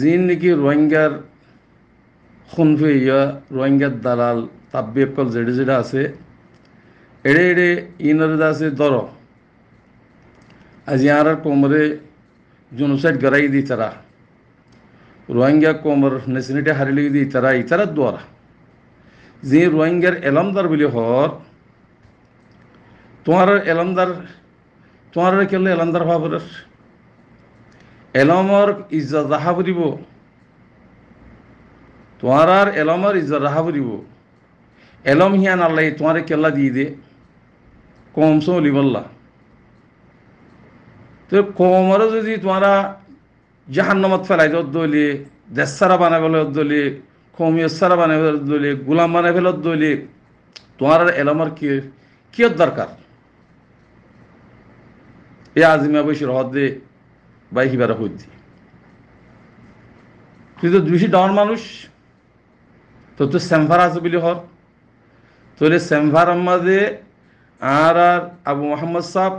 যিন নাকি রোহিঙ্গার খুনফে ইয়া রোহিঙ্গার দালাল তাব্যকল যেটা যেটা আছে এড়ে এড়ে ইনারদা আছে দর আজ ইয়ার কোমরে জনসাইড গড়াই দি তারা রোহিঙ্গা কোমর নেশনিটি হারিয়ে দি তারা ইতারার দ্বারা যে রোহিঙ্গার এলামদার বলে হর তোমার এলামদার তোমার কেলে এলামদার হওয়া এলমৰ ইজ্জত ৰাহা দিব তোমাৰাৰ এলমৰ ইজ্জত ৰাহা দিব এলম হিয়া নালাই তোমাৰে কেলা দি দে কম চো লিবল্লা তো কমৰো যদি তোমাৰা জাহান্নামত ফেলাই দলে দেশারা বানাবেলত দলে কমিয়সারা বানাবেলত দলে গোলাম বানাবেলত দলে তোমার এলমৰ কি কিয় দরকার এ আজিমা বৈশির হদ দে by Hibarahudji. তুই তো দুষি ডর মানুষ তো তো স্যামভার আছে বলে হর তোরে স্যামভার আমাদের আর আর আবু মোহাম্মদ সাহ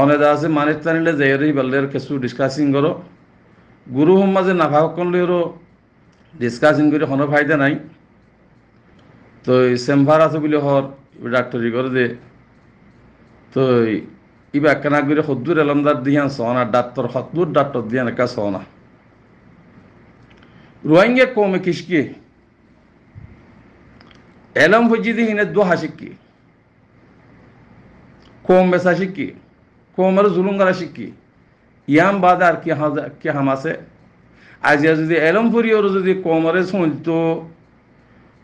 অনেদা আছে মানে তানিলে জেয়ারি বাল্লের কিছু ডিসকাশিং করো গুরু সমাজে নাভাকন লইরো ডিসকাসিং করে কোনো ফাইদা নাই তো স্যামভার আছে বুলি হর ডাক্তারি করে দে তো ইবা কানাগুড়ি সদ্দুর এলমদার দিহান সহনা ডাক্তর সত্তুর ডাক্তর দিহান একা সহনা রোহিঙ্গা কমে কিসকি এলম হজি দিহিনে দু হাসিকি কৌম বেসা শিকি কৌমের জুলুঙ্গারা শিকি ইয়াম বাদে আর কি কি হাম আছে আজিয়া যদি এলম ফুরিওর যদি কৌমরে শুনতো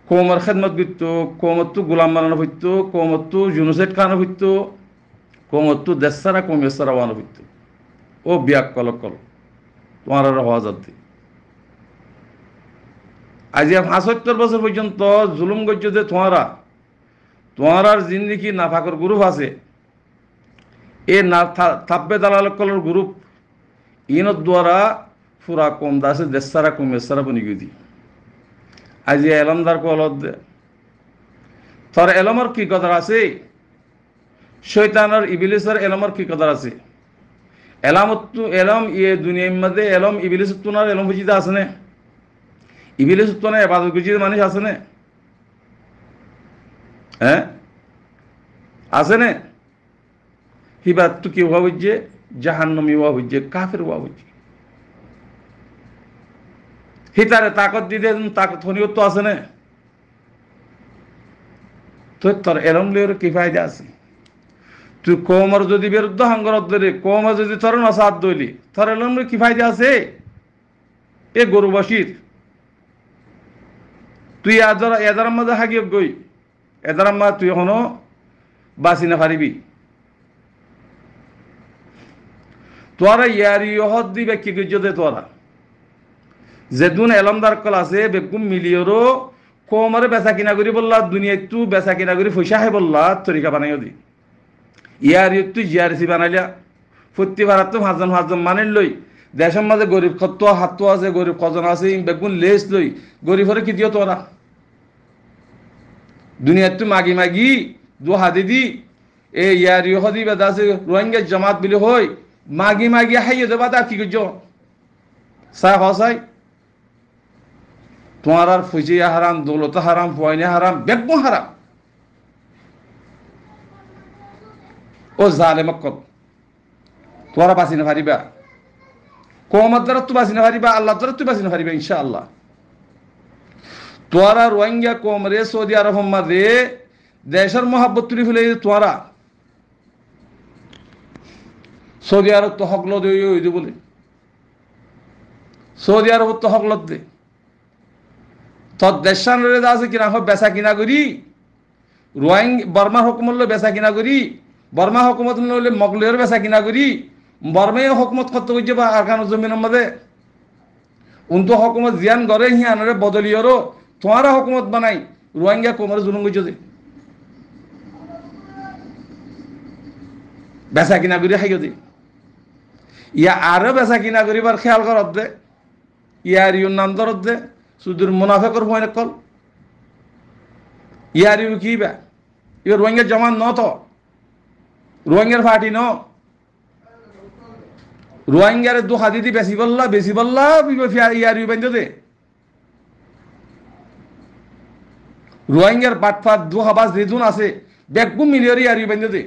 কৌমর খেদমত করতো কৌমত তো গোলাম মারানো হইতো কৌমত তো জুনুসেট খানো হইতো ಕೊಮ್ಮತ್ತು ದೆಸ್ಸರ ಕೊಮ್ಮೆಸ್ಸರ ವಾನವಿತ್ತು ও বিয়াক কল কল তোমার আর হওয়া যাতে আজ সাতসত্তর বছর পর্যন্ত জুলুম করছো যে তোমারা তোমার জিন্দিগি নাফাকর গ্রুপ আছে এ না থাপ্পে দালাল কলর গ্রুপ ইনত দ্বারা ফুরা কম দাসে দেশারা কম এসারা বনি গিয়ে আজ এলমদার কলত তোর এলমর কি কথা আছে শৈতানের ইবিলিসের এলমর কি কদার আছে এলামত এলম ইয়ে দুনিয়ার মধ্যে এলম ইবিলিস উত্তনার এলম বুঝিতে আছে না ইবিলিস উত্তনা এবাদত গুজির মানুষ আছে না হ্যাঁ আছে না হিবাত তো কি হওয়া হচ্ছে জাহান্নমি হওয়া হচ্ছে কাফের হওয়া হচ্ছে হিতারে তাকত দিতে তাকত হনিয়ত আছে না তো তোর এলম লিওর কি ফায়দা আছে তুই কৌমার যদি বিরুদ্ধ হংগরত ধরে কৌমার যদি তোর নসাদ হাত তোর কি ফাইদে আছে এ গরু বসির তুই এদার এদার মাঝে হাগিয়ে গই এদার মা তুই এখনো বাঁচি না পারিবি তোরা ইয়ারি হত দিবে কি গিয়ে তোরা যেদুন এলমদার কল আছে বেকুম মিলিয়রও কমারে বেচা কিনা করি বললা দুনিয়া একটু বেচা কিনা করি পয়সা হে বললা তরিকা বানাই দি ইয়ার ইউথ ইয়ারিসি বানাইলা ফুর্তি বাড়াতো পাঁচজন পাঁচজন মানের লই দেশের মাঝে গরিব খত্ত হাত আছে গরিব কজন আছে বেগুন লেস লই গরিব হলে কি দিও তোরা দুনিয়ার তো মাগি মাগি দু হাতে দি এ ইয়ার ইউ হদি বেদা আছে রোহিঙ্গা জমাত বলে হই মাগি মাগি হাইয়ে দেবা তা কি করছো সাই হসাই তোমার আর ফুজি হারাম দৌলতা হারাম পয়নে হারাম বেগুন হারাম ও জালে মক্কত তোরা বাঁচি না পারিবা কমার দ্বারা তুই বাঁচি না পারিবা আল্লাহ দ্বারা তুই বাঁচি না পারিবা ইনশা আল্লাহ তোরা রোহিঙ্গা কম রে সৌদি আরব রে দেশের মহাব্বত তুলি ফেলে তোরা সৌদি আরব তো হকল দে বলে সৌদি আরব তো হকল দে তোর দেশান আছে কিনা হোক বেচা কিনা করি রোহিঙ্গা বর্মার হকমল্য বেচা কিনা করি বর্মা হকুমত নইলে মগলের বেচা কিনা করি বর্মাই হকুমত করতে করছে বা আরকান জমিনের মাঝে উন্ত হকুমত জিয়ান গড়ে হিয়ানরে বদলিয়রও তোমারা হকুমত বানাই রোহিঙ্গা কোমরে জুলুম করছে বেচা কিনা করি হাই যদি ইয়া আরো বেচা কিনা করিবার খেয়াল করত দে ইয়ার ইউ নাম ধরত দে সুদূর মুনাফে করব কল ইয়ার ইউ কি বা ইউ রোহিঙ্গা জমান নত রোহিঙ্গার ফাটি ন রোহিঙ্গার দু হাতি দি বেশি বললা বেশি বললা ইয়ার ইউ বান্ধ দে রোহিঙ্গার পাটফাট দু হাবাস দিদুন আছে বেগুম মিলিয়ার ইয়ার ইউ বান্ধ দে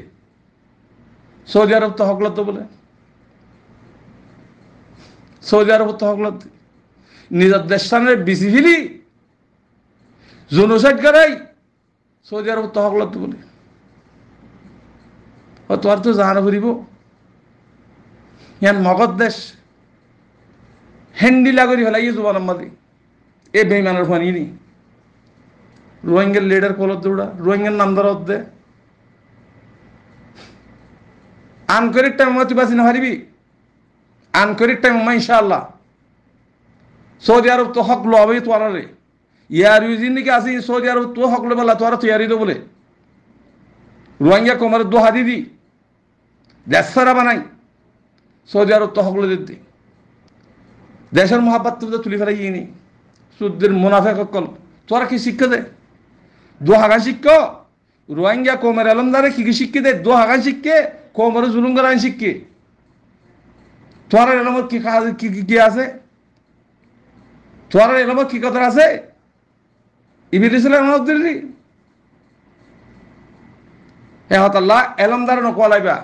সৌদি আরব তো হকলত তো বলে সৌদি আরব তো হকলত নিজের দেশানের বিসি ফিলি জনসাইড করাই সৌদি আরব তো হকলত বলে তো জাহান ঘুরিব ইয়ান মগধ দেশ হেন্ডিলা করি হলাই জুবান মাদি এ বেইমানের ভানি নি রোহিঙ্গার লিডার কলত দৌড়া রোহিঙ্গার নাম ধরা দে আনকরিক টাইম মতি বাসি না হারিবি আনকরিক টাইম মা ইনশাআল্লাহ সৌদি আরব তো হক লবেই তো আনারে ইয়ার ইউজিন নাকি আসি সৌদি আরব তো হক লোবেলা তো আর তৈয়ারি দেবো বলে রোহিঙ্গা কোমার দোহা দিদি দেশসারা বানাই সৌদি আরব তহকলদের দিতে দেশের মহাপাত্র তো তুলে ফেলাই নি সুদের মুনাফে কল তোরা কি শিক্ষা দে দু হাগান শিক্ষ রোহিঙ্গা কোমের আলমদারে কি কি শিক্ষা দে দু হাগান শিক্ষে কোমের জুলুম আইন শিক্ষে তোরা এলমত কি কাজ কি কি আছে তোরা এলমত কি কথা আছে ইবিলিসের এলামত দিলি হে হতাল্লাহ এলমদারে নকলাইবা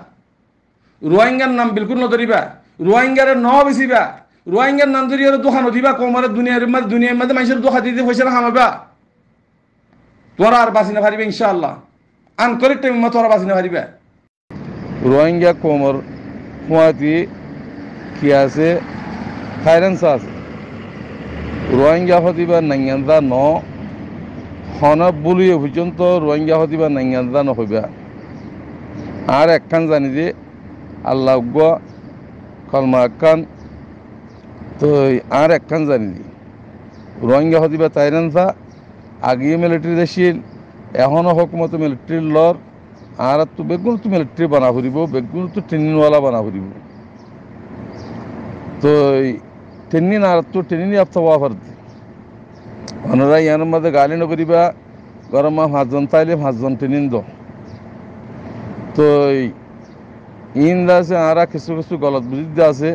রোহিঙ্গার নাম বিলকুল নধরিবা রোহিঙ্গারে ন বেচিবা রোহিঙ্গার নাম ধরি আর দোকান দিবা কমারে দুনিয়ার মাঝে দুনিয়ার মাঝে মানুষের দোকান দিয়ে পয়সা হামাবা তোরা আর বাঁচি না পারিবে ইনশাআল্লাহ আনকরিক টাইম তোরা বাঁচি না পারিবে রোহিঙ্গা কমর কুয়াতি কি আছে থাইল্যান্ড আছে রোহিঙ্গা হতিবা নাঙ্গান্দা ন হনব বলিয়ে পর্যন্ত রোহিঙ্গা হতিবা ন হইবা আর একখান জানি যে আল্লাহ উব্বা কলমা একখান তো আর একখান জানিলি রোহিঙ্গা হতিবা তাইরানফা আগিয়ে মিলিটারি দেশিল এখনও হকমত মিলিটারির লর আর তো বেগুন তো মিলিটারি বানা ফুরিব বেগুন তো ট্রেনিংওয়ালা বানা ফুরিব তো ট্রেনিং আর তো ট্রেনিং আফতা হওয়া ফারতি অনরা ইয়ার মধ্যে গালি নকরিবা গরমা হাজজন তাইলে হাজজন ট্রেনিং দ তো ইন্দা আছে আরা কিছু কিছু গলত দিয়া আছে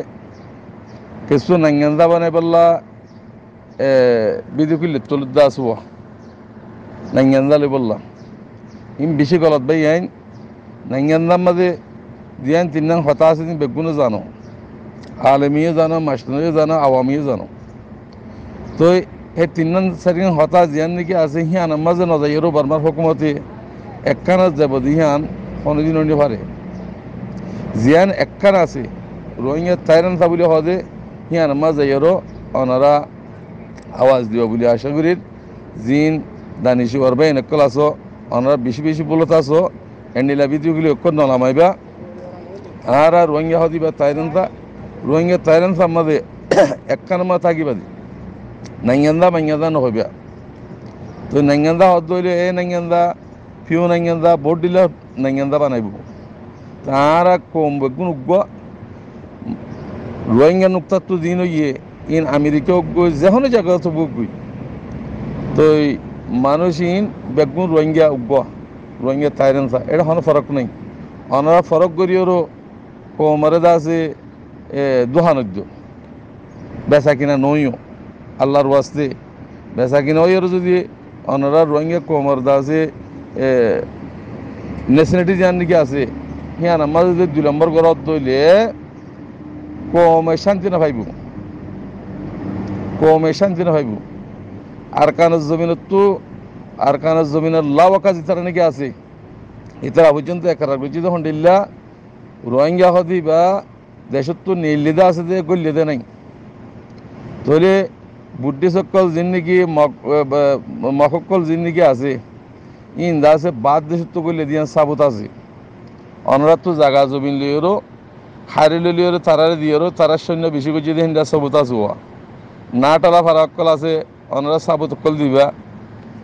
কিছু নাঙ্গেন্দা বানাই পাল্লা বিদুকি লিপ্তলুদ্দা আসব নাঙ্গেন্দা লৈ বললাম ইন বেশি গলত বাই আইন নাঙ্গেন্দার মাজে দিয়ান তিন নাং হতা আছে বেগুনে জানো আলমিও জানো মাস্টনিও জানো আওয়ামিও জানো তো সেই তিন নাং চারি হতা জিয়ান নেকি আছে আমাৰ যে মাঝে নজাইয়েরও বার্মার হকুমতে একখানা যাব দিহান কোনোদিন পাৰে জিয়ান একখান আছে রোহিঙ্গা থাইরান সাবলি হজে হিয়ান মাজাইয়ারও ওনারা আওয়াজ দিব বলে আশা করি জিন দানিশু অরবাই নকল আসো ওনারা বেশি বেশি বলত আসো এন্ডিলা বিদ্যুগুলি অক্ষর নলামাইবা আর আর রোহিঙ্গা হদিবা থাইরান তা রোহিঙ্গা থাইরান সামাদে একখান মা থাকিবা থাকিবাদি নাইয়ান্দা মাইয়ান্দা নহইবা তো নাইয়ান্দা হদ ধরলে এ নাইয়ান্দা ফিউ নাইয়ান্দা বোর্ড দিলা নাইয়ান্দা বানাইব তাঁরা কম কোনো রোহিঙ্গা নুক্তাত্ব দিন ইয়ে ইন আমেরিকা গই যেখানে জায়গা তো গই তো মানুষ ইন বেগুন রোহিঙ্গা উগ্গ রোহিঙ্গা তাইরেন এটা হন ফরক নাই অনারা ফরক করিও কোমরে দাসে দোহানজ্য বেচা কিনা নইও আল্লাহর ওয়াস্তে বেচা কিনা ওই যদি অনারা রোহিঙ্গা কোমর দাসে ন্যাশনালিটি যার নাকি আছে হিয়া নাম্বাৰ দুই নম্বৰ ঘৰত দৈলে কমে শান্তি নাভাবিব কমে শান্তি না নাভাবিব আরকানের জমিনতো আরকানের জমিনের লাও আকাজ ইতারা নাকি আছে ইতারা পর্যন্ত একারা গুচি যখন ডিল্লা রোহিঙ্গা হদি বা দেশত তো নির্লিদা আছে যে গল্লিদা নাই তাহলে বুদ্ধি সকল জিন্দিগি মকল জিন্দিগি আছে ইন্দা আছে বাদ দেশত তো গল্লি দিয়ে সাবুত আছে অনরা জাগা জমিন লিওরও হারি লিয়র তারারে দিওরও তারার সৈন্য বেশি করে যদি হিন্দা সবুতা চুয়া না টালা ফারাক্কল আছে অনরা সাবুত কল দিবা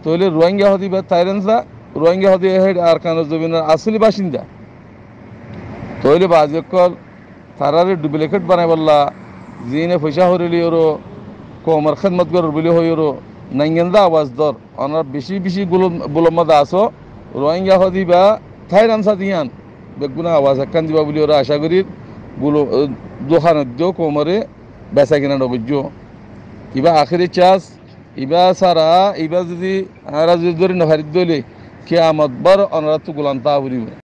তৈলে রোহিঙ্গা বা তাইরেন্সা রোহিঙ্গা হদি হেড আর কান জমিনের আসলি বাসিন্দা তৈলে বাজকল তারারে ডুপ্লিকেট বানাই বললা জিনে পয়সা হরিলিওরও কমার খেদমত গর বলি হইরো নাইঙ্গেন্দা আওয়াজ দর অনার বেশি বেশি গুলো বুলম্মদা আসো রোহিঙ্গা বা থাইরানসা দিয়ান বেগুনা আওয়াজ একখান দিবা বলে ওরা আশা করি গুলো দোকানত দিও কোমরে বেচা কিনা নবজ্য ইবা আখেরি চাষ ইবা সারা ইবা যদি আরা যদি ধরে নহারিত দইলে কে আমার বার অনারা তো গোলাম